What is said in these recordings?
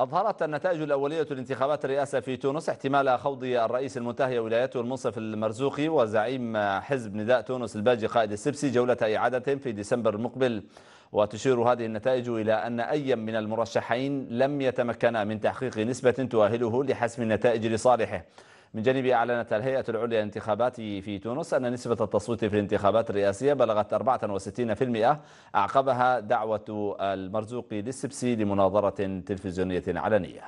أظهرت النتائج الأولية لانتخابات الرئاسة في تونس احتمال خوض الرئيس المنتهي ولايته المنصف المرزوقي وزعيم حزب نداء تونس الباجي قائد السبسي جولة إعادة في ديسمبر المقبل وتشير هذه النتائج إلى أن أي من المرشحين لم يتمكن من تحقيق نسبة تؤهله لحسم النتائج لصالحه من جانبه أعلنت الهيئة العليا للانتخابات في تونس أن نسبة التصويت في الانتخابات الرئاسية بلغت 64% أعقبها دعوة المرزوق للسبسي لمناظرة تلفزيونية علنية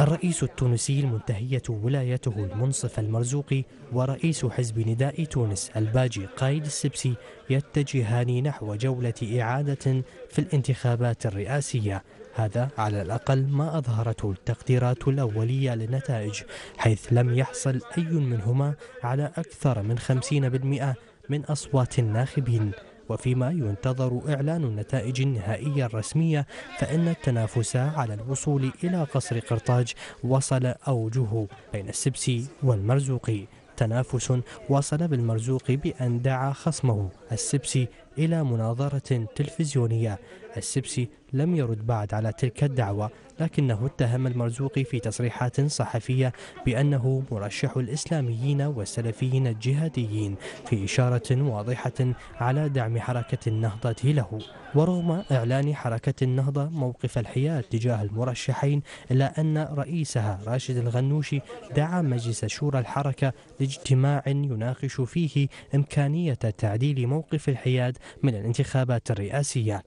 الرئيس التونسي المنتهية ولايته المنصف المرزوقي ورئيس حزب نداء تونس الباجي قايد السبسي يتجهان نحو جولة إعادة في الانتخابات الرئاسية هذا على الأقل ما أظهرته التقديرات الأولية للنتائج حيث لم يحصل أي منهما على أكثر من 50% من أصوات الناخبين وفيما ينتظر إعلان النتائج النهائية الرسمية فإن التنافس على الوصول إلى قصر قرطاج وصل أوجه بين السبسي والمرزوقي تنافس وصل بالمرزوق بأن دعا خصمه السبسي إلى مناظرة تلفزيونية السبسي لم يرد بعد على تلك الدعوة لكنه اتهم المرزوقي في تصريحات صحفية بأنه مرشح الإسلاميين والسلفيين الجهاديين في إشارة واضحة على دعم حركة النهضة له ورغم إعلان حركة النهضة موقف الحياد تجاه المرشحين إلا أن رئيسها راشد الغنوشي دعا مجلس شورى الحركة لاجتماع يناقش فيه إمكانية تعديل موقف الحياد من الانتخابات الرئاسية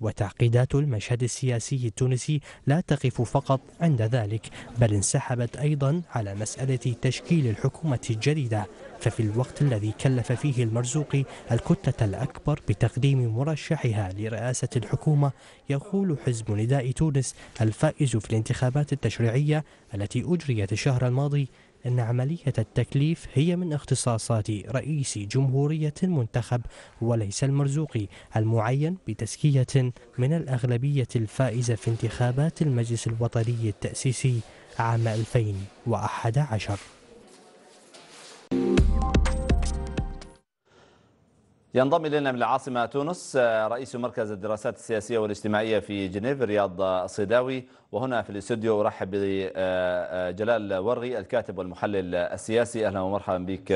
وتعقيدات المشهد السياسي التونسي لا تقف فقط عند ذلك بل انسحبت أيضا على مسألة تشكيل الحكومة الجديدة ففي الوقت الذي كلف فيه المرزوقي الكتلة الأكبر بتقديم مرشحها لرئاسة الحكومة يقول حزب نداء تونس الفائز في الانتخابات التشريعية التي أجريت الشهر الماضي أن عملية التكليف هي من اختصاصات رئيس جمهورية المنتخب وليس المرزوقي المعين بتزكية من الأغلبية الفائزة في انتخابات المجلس الوطني التأسيسي عام 2011 ينضم إلينا من العاصمة تونس آه، رئيس مركز الدراسات السياسية والاجتماعية في جنيف رياض الصيداوي وهنا في الاستوديو أرحب بجلال آه، آه، ورغي الكاتب والمحلل السياسي أهلا ومرحبا بك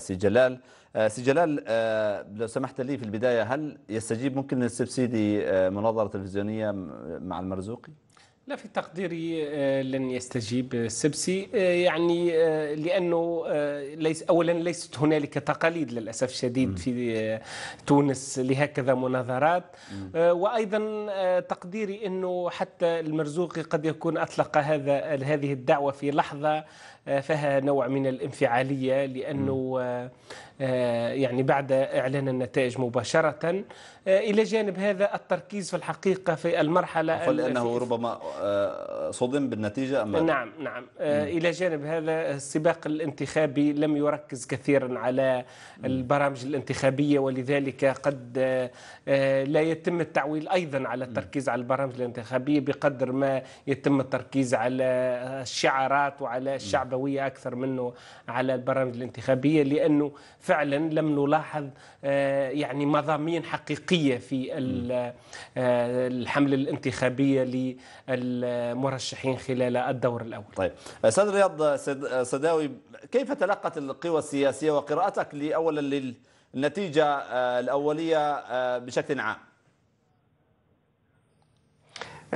سي جلال سي جلال لو سمحت لي في البداية هل يستجيب ممكن السبسيدي مناظرة تلفزيونية مع المرزوقي؟ لا في تقديري آه، لن يستجيب السبسي آه، يعني آه، لانه ليس اولا ليست هنالك تقاليد للاسف الشديد في تونس لهكذا مناظرات وايضا تقديري انه حتى المرزوقي قد يكون اطلق هذا هذه الدعوه في لحظه آه، فيها نوع من الانفعاليه لانه آه، آه، يعني بعد اعلان النتائج مباشره الى جانب هذا التركيز في الحقيقه في المرحله لانه ربما صدم بالنتيجه أم نعم نعم الى جانب هذا السباق الانتخابي لم يركز كثيرا على البرامج الانتخابيه ولذلك قد لا يتم التعويل ايضا على التركيز على البرامج الانتخابيه بقدر ما يتم التركيز على الشعارات وعلى الشعب التربويه اكثر منه على البرامج الانتخابيه لانه فعلا لم نلاحظ آه، يعني مضامين حقيقيه في آه، الحمله الانتخابيه للمرشحين خلال الدور الاول. طيب استاذ رياض سداوي كيف تلقت القوى السياسيه وقراءتك اولا للنتيجه آه، الاوليه بشكل عام؟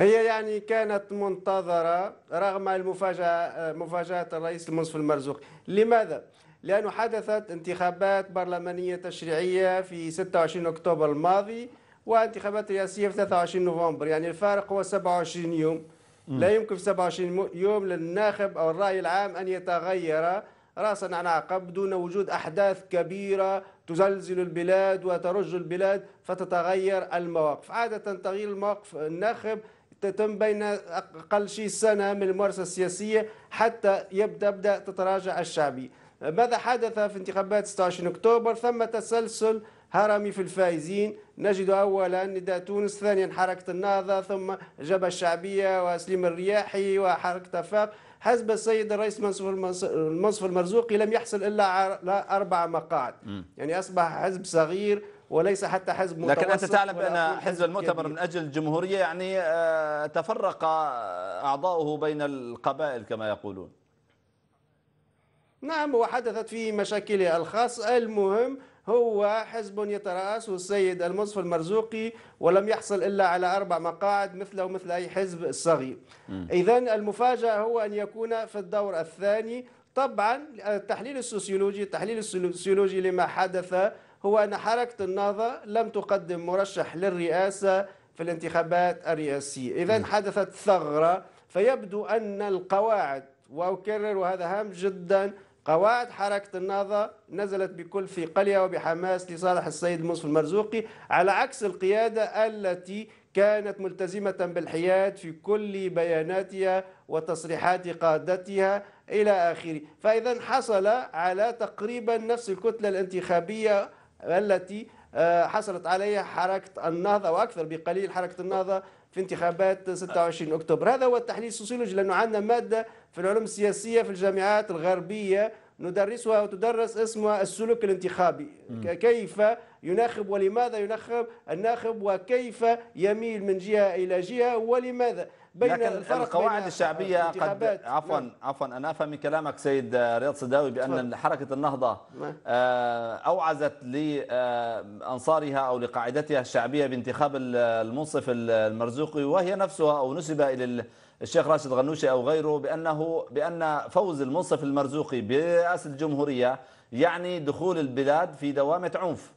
هي يعني كانت منتظرة رغم المفاجأة مفاجأة الرئيس المنصف المرزوق لماذا؟ لأنه حدثت انتخابات برلمانية تشريعية في 26 أكتوبر الماضي وانتخابات رئاسية في 23 نوفمبر يعني الفارق هو 27 يوم لا يمكن في 27 يوم للناخب أو الرأي العام أن يتغير راسا عن عقب دون وجود أحداث كبيرة تزلزل البلاد وترج البلاد فتتغير المواقف عادة تغيير المواقف الناخب تتم بين أقل شيء سنة من الممارسة السياسية حتى يبدأ بدأ تتراجع الشعبي ماذا حدث في انتخابات 16 أكتوبر ثم تسلسل هرمي في الفائزين نجد أولا نداء تونس ثانيا حركة النهضة ثم الجبهة الشعبية وسليم الرياحي وحركة أفاق حسب السيد الرئيس منصف المرزوقي لم يحصل إلا على أربع مقاعد يعني أصبح حزب صغير وليس حتى حزب متوسط لكن أنت تعلم أن حزب المؤتمر من أجل الجمهورية يعني آه، تفرق أعضاؤه بين القبائل كما يقولون نعم وحدثت فيه مشاكله الخاصة المهم هو حزب يترأسه السيد المصف المرزوقي ولم يحصل إلا على أربع مقاعد مثله مثل أي حزب صغير إذا المفاجأة هو أن يكون في الدور الثاني طبعا آه، التحليل السوسيولوجي التحليل السوسيولوجي لما حدث هو أن حركة النهضة لم تقدم مرشح للرئاسة في الانتخابات الرئاسية إذا حدثت ثغرة فيبدو أن القواعد وأكرر وهذا هام جدا قواعد حركة النهضة نزلت بكل ثقلها وبحماس لصالح السيد مصف المرزوقي على عكس القيادة التي كانت ملتزمة بالحياد في كل بياناتها وتصريحات قادتها إلى آخره فإذا حصل على تقريبا نفس الكتلة الانتخابية التي آه، حصلت عليها حركة النهضة وأكثر بقليل حركة النهضة في انتخابات 26 أكتوبر هذا هو التحليل السوسيولوجي لأنه عندنا مادة في العلوم السياسية في الجامعات الغربية ندرسها وتدرس اسمها السلوك الانتخابي كيف يناخب ولماذا يناخب الناخب وكيف يميل من جهة إلى جهة ولماذا بين لكن القواعد الشعبيه قد عفوا نعم. عفوا انا افهم من كلامك سيد رياض صداوي بان حركه النهضه نعم. آه، اوعزت لانصارها آه، او لقاعدتها الشعبيه بانتخاب المنصف المرزوقي وهي نفسها او نسب الى الشيخ راشد غنوشي او غيره بانه بان فوز المنصف المرزوقي برئاسه الجمهوريه يعني دخول البلاد في دوامه عنف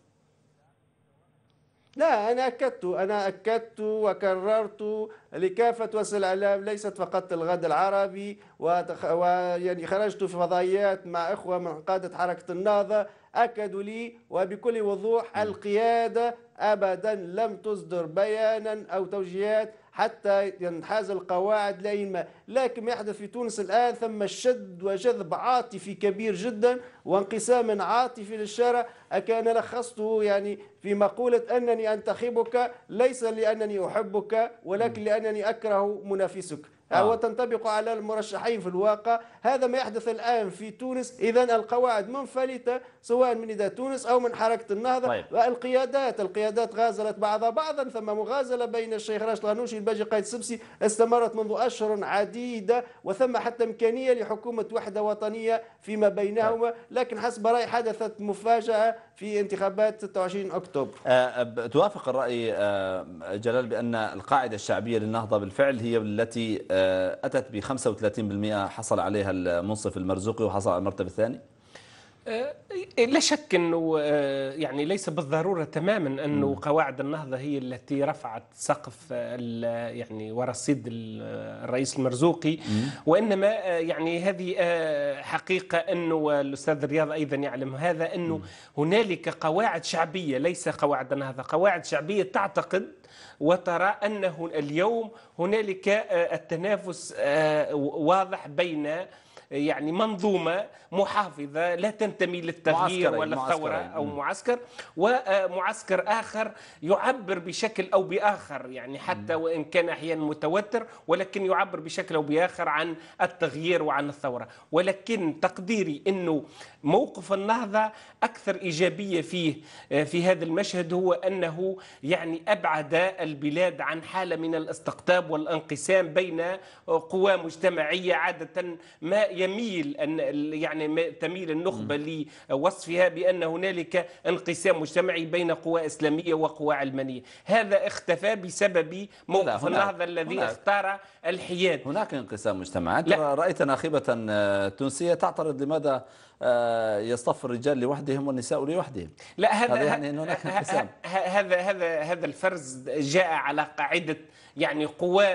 لا أنا أكدت أنا أكدت وكررت لكافة وسائل الإعلام ليست فقط الغد العربي وتخ... ويعني خرجت في فضائيات مع إخوة من قادة حركة النهضة أكدوا لي وبكل وضوح القيادة أبدا لم تصدر بيانا أو توجيهات حتى ينحاز القواعد لا ما لكن ما يحدث في تونس الآن ثم شد وجذب عاطفي كبير جدا وانقسام عاطفي للشارع أكان لخصته يعني في مقولة أنني أنتخبك ليس لأنني أحبك ولكن لأنني أكره منافسك آه. وتنطبق على المرشحين في الواقع هذا ما يحدث الآن في تونس إذا القواعد منفلتة سواء من إذا تونس أو من حركة النهضة طيب. القيادات القيادات غازلت بعضها بعضا ثم مغازلة بين الشيخ راشد الغنوشي والباجي قايد السبسي استمرت منذ أشهر عديدة وثم حتى إمكانية لحكومة وحدة وطنية فيما بينهما طيب. لكن حسب رأي حدثت مفاجأة في انتخابات 26 أكتوبر أه توافق الرأي أه، جلال بأن القاعدة الشعبية للنهضة بالفعل هي التي أه، أتت ب 35% حصل عليها المنصف المرزوقي وحصل على المرتبة الثانيه؟ آه، لا شك انه آه، يعني ليس بالضروره تماما انه قواعد النهضه هي التي رفعت سقف يعني ورصيد آه، الرئيس المرزوقي وانما يعني هذه حقيقه انه الاستاذ رياض ايضا يعلم هذا انه هنالك قواعد شعبيه ليس قواعد النهضه، قواعد شعبيه تعتقد وترى انه اليوم هنالك التنافس واضح بين يعني منظومه محافظه لا تنتمي للتغيير ولا الثوره او معسكر ومعسكر اخر يعبر بشكل او باخر يعني حتى وان كان احيانا متوتر ولكن يعبر بشكل او باخر عن التغيير وعن الثوره ولكن تقديري انه موقف النهضه اكثر ايجابيه فيه آه، في هذا المشهد هو انه يعني ابعد البلاد عن حاله من الاستقطاب والانقسام بين قوى مجتمعيه عاده ما يميل أن يعني تميل النخبة لوصفها بأن هنالك انقسام مجتمعي بين قوى إسلامية وقوى علمانية هذا اختفى بسبب موقف النهضة الذي هناك اختار الحياد هناك انقسام مجتمعي رأيت ناخبة آه، تونسية تعترض لماذا آه، يصطف الرجال لوحدهم والنساء لوحدهم لا هذا هذا يعني هناك انقسام هذا هذا هذا الفرز جاء على قاعده يعني قوى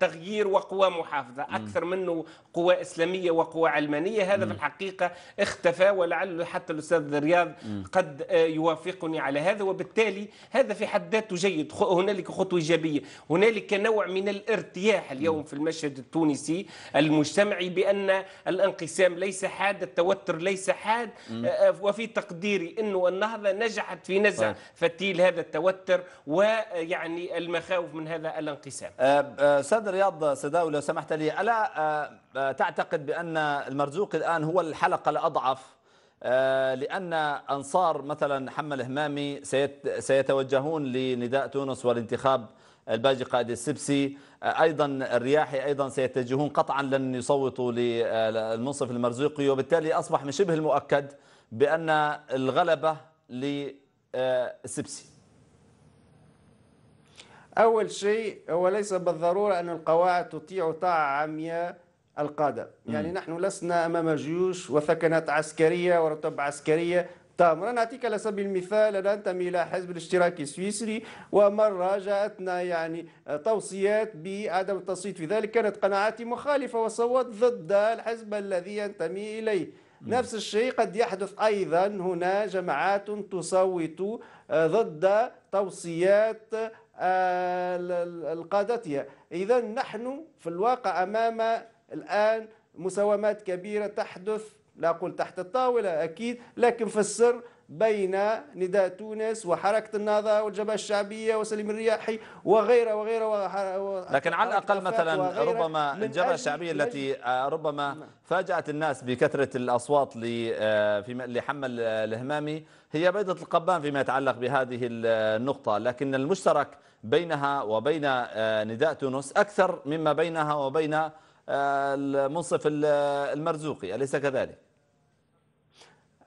تغيير وقوى محافظه اكثر منه قوى اسلاميه وقوى علمانية هذا م. في الحقيقة اختفى ولعل حتى الأستاذ رياض م. قد يوافقني على هذا وبالتالي هذا في حد ذاته جيد هنالك خطوة إيجابية هنالك نوع من الارتياح اليوم م. في المشهد التونسي المجتمعي بأن الانقسام ليس حاد التوتر ليس حاد آه، آه، وفي تقديري أنه النهضة نجحت في نزع صحيح. فتيل هذا التوتر ويعني المخاوف من هذا الانقسام أه أه سيد رياض سداوي لو سمحت لي ألا أه تعتقد بأن المرزوق الآن هو الحلقة الأضعف آه، لأن أنصار مثلا حمل همامي سيتوجهون لنداء تونس والانتخاب الباجي قائد السبسي آه، أيضا الرياحي أيضا سيتجهون قطعا لن يصوتوا للمنصف المرزوقي وبالتالي أصبح من شبه المؤكد بأن الغلبة للسبسي أول شيء هو ليس بالضرورة أن القواعد تطيع طاعة عمياء القادة يعني نحن لسنا أمام جيوش وثكنات عسكرية ورتب عسكرية تامرة طيب، نعطيك على سبيل المثال أنا أنتمي إلى حزب الاشتراكي السويسري ومرة جاءتنا يعني توصيات بعدم التصويت في ذلك كانت قناعاتي مخالفة وصوت ضد الحزب الذي ينتمي إليه نفس الشيء قد يحدث أيضا هنا جماعات تصوت آه، ضد توصيات آه، القادتها إذا نحن في الواقع أمام الآن مساومات كبيرة تحدث لا أقول تحت الطاولة أكيد لكن في السر بين نداء تونس وحركة النهضة والجبهة الشعبية وسليم الرياحي وغيره وغيره و... لكن على الأقل مثلا ربما الجبهة الشعبية التي آه، ربما نعم. فاجأت الناس بكثرة الأصوات آه، لحمل آه، الهمامي هي بيضة القبان فيما يتعلق بهذه النقطة لكن المشترك بينها وبين نداء تونس أكثر مما بينها وبين المنصف المرزوقي أليس كذلك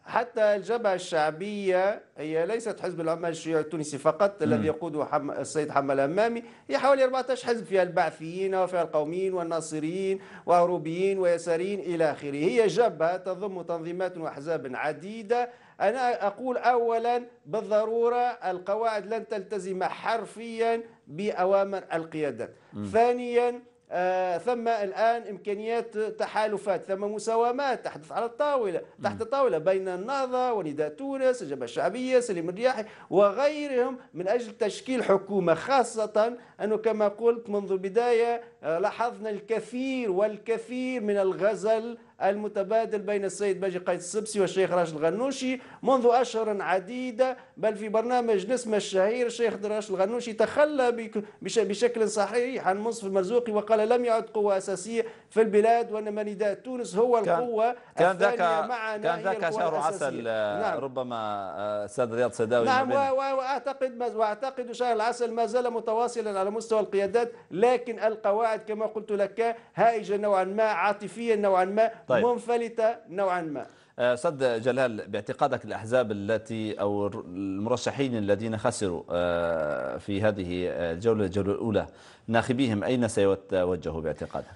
حتى الجبهة الشعبية هي ليست حزب العمال الشيوعي التونسي فقط الذي يقوده حم... السيد حمل أمامي هي حوالي 14 حزب فيها البعثيين وفيها القوميين والناصريين وأوروبيين ويساريين إلى آخره هي جبهة تضم تنظيمات وأحزاب عديدة أنا أقول أولا بالضرورة القواعد لن تلتزم حرفيا بأوامر القيادات ثانيا آه، ثم الآن إمكانيات تحالفات ثم مساومات تحدث على الطاولة تحت الطاولة بين النهضة ونداء تونس الجبهة الشعبية سليم الرياحي وغيرهم من أجل تشكيل حكومة خاصة أنه كما قلت منذ البداية آه، لاحظنا الكثير والكثير من الغزل المتبادل بين السيد باجي قيد السبسي والشيخ راشد الغنوشي منذ أشهر عديدة بل في برنامج نسمة الشهير الشيخ راشد الغنوشي تخلى بشكل صحيح عن منصف المرزوقي وقال لم يعد قوة أساسية في البلاد وإنما نداء تونس هو القوة كان ذاك معنا كان ذاك شهر عسل آه، نعم. ربما آه، أستاذ رياض سداوي نعم وأعتقد وأعتقد شهر العسل ما زال متواصلا على مستوى القيادات لكن القواعد بعد كما قلت لك هائجه نوعا ما عاطفيه نوعا ما طيب. منفلته نوعا ما استاذ آه، جلال باعتقادك الاحزاب التي او المرشحين الذين خسروا آه، في هذه الجوله آه، الجوله الاولى ناخبيهم اين سيتوجهوا باعتقادك؟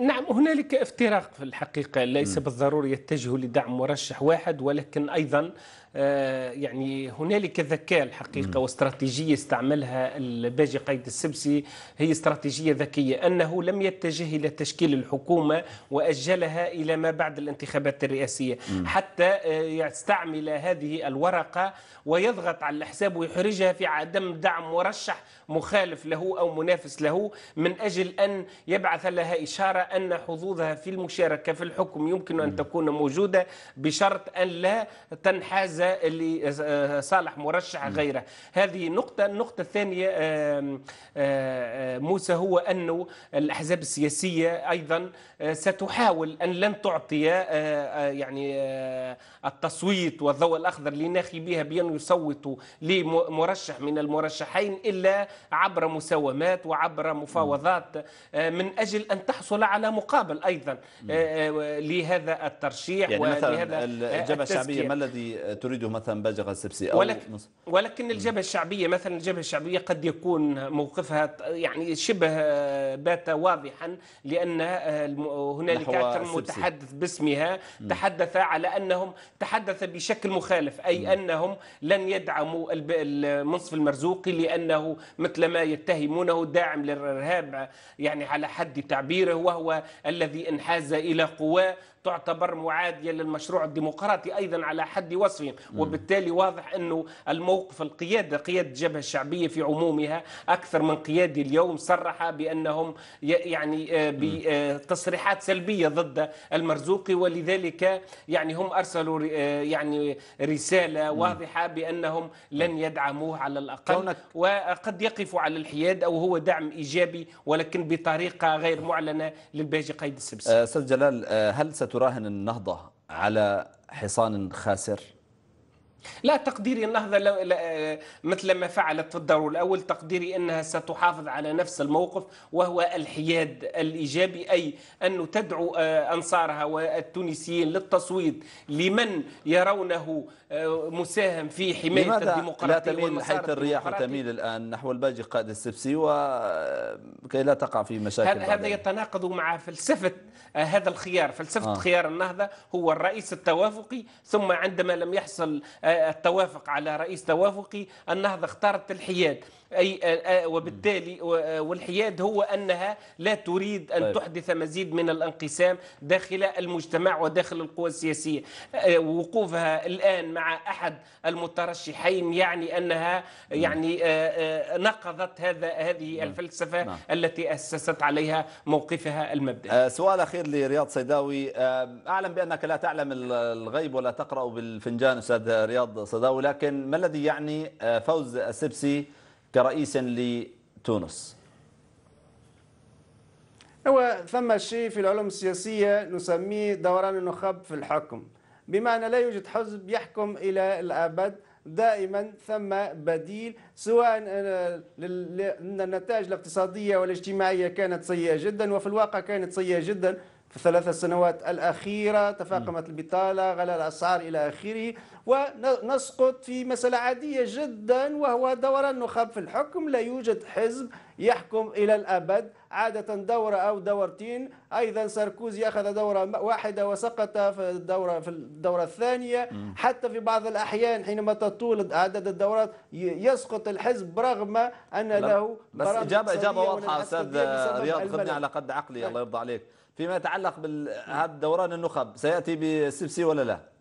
نعم هنالك افتراق في الحقيقه ليس بالضروره يتجهوا لدعم مرشح واحد ولكن ايضا آه، يعني هنالك ذكاء الحقيقه واستراتيجيه استعملها الباجي قايد السبسي هي استراتيجيه ذكيه انه لم يتجه الى تشكيل الحكومه واجلها الى ما بعد الانتخابات الرئاسيه حتى آه، يستعمل هذه الورقه ويضغط على الاحزاب ويحرجها في عدم دعم مرشح مخالف له او منافس له من اجل ان يبعث لها اشاره ان حظوظها في المشاركه في الحكم يمكن ان تكون موجوده بشرط ان لا تنحاز اللي آه، آه، صالح مرشح غيره هذه نقطه النقطه الثانيه آه، موسى هو انه الاحزاب السياسيه ايضا ستحاول ان لن تعطي يعني التصويت والضوء الاخضر لناخبيها بان يصوتوا لمرشح من المرشحين الا عبر مساومات وعبر مفاوضات من اجل ان تحصل على مقابل ايضا لهذا الترشيح يعني ولهذا الجبهه الشعبيه ما الذي تريد يريده مثلا بجغة السبسي أو ولكن, ولكن الجبهة الشعبية مثلا الجبهة الشعبية قد يكون موقفها يعني شبه آه، بات واضحا لأن آه، هنالك أكثر متحدث باسمها تحدث على أنهم تحدث بشكل مخالف أي أنهم لن يدعموا المنصف المرزوقي لأنه مثل ما يتهمونه داعم للإرهاب يعني على حد تعبيره وهو الذي انحاز إلى قوى تعتبر معادية للمشروع الديمقراطي أيضا على حد وصفه وبالتالي واضح أنه الموقف القيادة قيادة الجبهة الشعبية في عمومها أكثر من قيادي اليوم صرح بأنهم يعني آه، بتصريحات آه، سلبية ضد المرزوقي ولذلك يعني هم أرسلوا آه، يعني رسالة واضحة بأنهم لن يدعموه على الأقل وقد يقفوا على الحياد أو هو دعم إيجابي ولكن بطريقة غير معلنة للباجي قيد السبسي أستاذ جلال هل ست تراهن النهضة على حصان خاسر؟ لا تقديري النهضة آه، مثل ما فعلت في الدور الأول تقديري أنها ستحافظ على نفس الموقف وهو الحياد الإيجابي أي أن تدعو آه، أنصارها والتونسيين للتصويت لمن يرونه مساهم في حماية لماذا الديمقراطية لا تميل حيث الرياح تميل الآن نحو الباجي قائد السبسي وكي آه، لا تقع في مشاكل هذا يتناقض مع فلسفة آه، هذا الخيار فلسفة آه. خيار النهضة هو الرئيس التوافقي ثم عندما لم يحصل آه، التوافق على رئيس توافقي النهضة اختارت الحياد أي وبالتالي والحياد هو أنها لا تريد أن طيب. تحدث مزيد من الانقسام داخل المجتمع وداخل القوى السياسية وقوفها الآن مع مع احد المترشحين يعني انها يعني آه، آه، نقضت هذا هذه الفلسفه نعم. التي اسست عليها موقفها المبدئي. آه، سؤال اخير لرياض صيداوي اعلم بانك لا تعلم الغيب ولا تقرا بالفنجان استاذ رياض صيداوي لكن ما الذي يعني فوز السبسي كرئيس لتونس؟ هو ثم شيء في العلوم السياسية نسميه دوران النخب في الحكم بمعنى لا يوجد حزب يحكم إلى الأبد دائما ثم بديل سواء آه، ان النتائج الاقتصاديه والاجتماعيه كانت سيئه جدا وفي الواقع كانت سيئه جدا في الثلاث سنوات الأخيرة تفاقمت البطالة غلى الأسعار إلى آخره ونسقط في مسألة عادية جدا وهو دوران النخب في الحكم لا يوجد حزب يحكم إلى الأبد عادة دورة أو دورتين أيضا ساركوزي أخذ دورة واحدة وسقط في الدورة في الدورة الثانية حتى في بعض الأحيان حينما تطول عدد الدورات يسقط الحزب برغم أن له بس إجابة إجابة واضحة أستاذ رياض خذني على قد عقلي الله نعم. يرضى عليك فيما يتعلق بهذا نعم. الدوران النخب سيأتي بسبسي ولا لا؟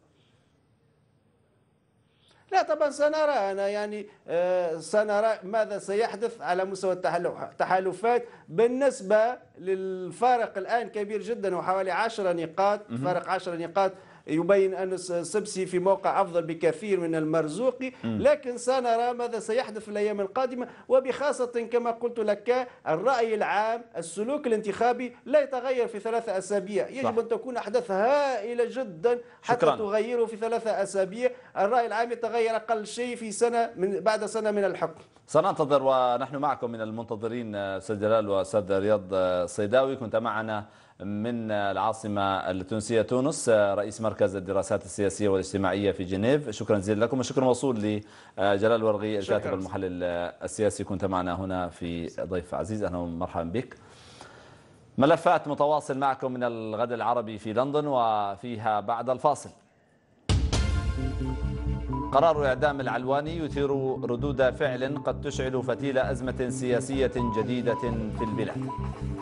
لا طبعا سنرى أنا يعني آه، سنرى ماذا سيحدث على مستوى التحالفات بالنسبة للفارق الآن كبير جدا وحوالي 10 نقاط فارق 10 نقاط يبين أن السبسي في موقع أفضل بكثير من المرزوقي لكن سنرى ماذا سيحدث في الأيام القادمة وبخاصة كما قلت لك الرأي العام السلوك الانتخابي لا يتغير في ثلاثة أسابيع يجب أن تكون أحداث هائلة جدا حتى شكرا. تغيره في ثلاثة أسابيع الرأي العام يتغير أقل شيء في سنة من بعد سنة من الحكم سننتظر ونحن معكم من المنتظرين آه، استاذ جلال وسيد رياض آه، صيداوي كنت معنا من العاصمة التونسية تونس آه، رئيس مركز الدراسات السياسية والاجتماعية في جنيف شكرا جزيلا لكم وشكرا موصول لجلال ورغي الكاتب المحلل السياسي كنت معنا هنا في ضيف عزيز أهلا ومرحبا بك ملفات متواصل معكم من الغد العربي في لندن وفيها بعد الفاصل قرار إعدام العلواني يثير ردود فعل قد تشعل فتيل أزمة سياسية جديدة في البلاد